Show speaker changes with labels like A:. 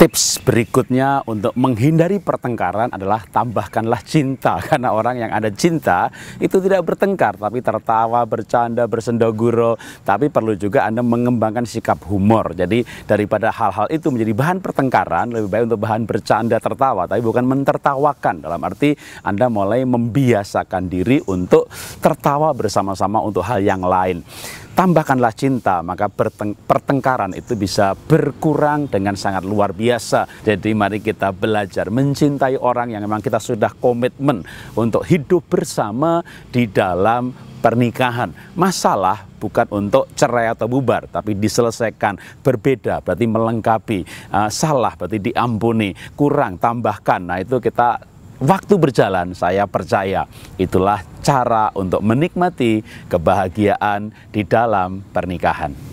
A: Tips berikutnya untuk menghindari pertengkaran adalah tambahkanlah cinta karena orang yang ada cinta itu tidak bertengkar tapi tertawa, bercanda, bersendoguro, tapi perlu juga Anda mengembangkan sikap humor. Jadi daripada hal-hal itu menjadi bahan pertengkaran, lebih baik untuk bahan bercanda tertawa tapi bukan mentertawakan dalam arti Anda mulai membiasakan diri untuk tertawa bersama-sama untuk hal yang lain tambahkanlah cinta, maka pertengkaran itu bisa berkurang dengan sangat luar biasa. Jadi mari kita belajar mencintai orang yang memang kita sudah komitmen untuk hidup bersama di dalam pernikahan. Masalah bukan untuk cerai atau bubar, tapi diselesaikan. Berbeda berarti melengkapi, ah, salah berarti diampuni, kurang tambahkan. Nah, itu kita waktu berjalan, saya percaya itulah cara untuk menikmati kebahagiaan di dalam pernikahan.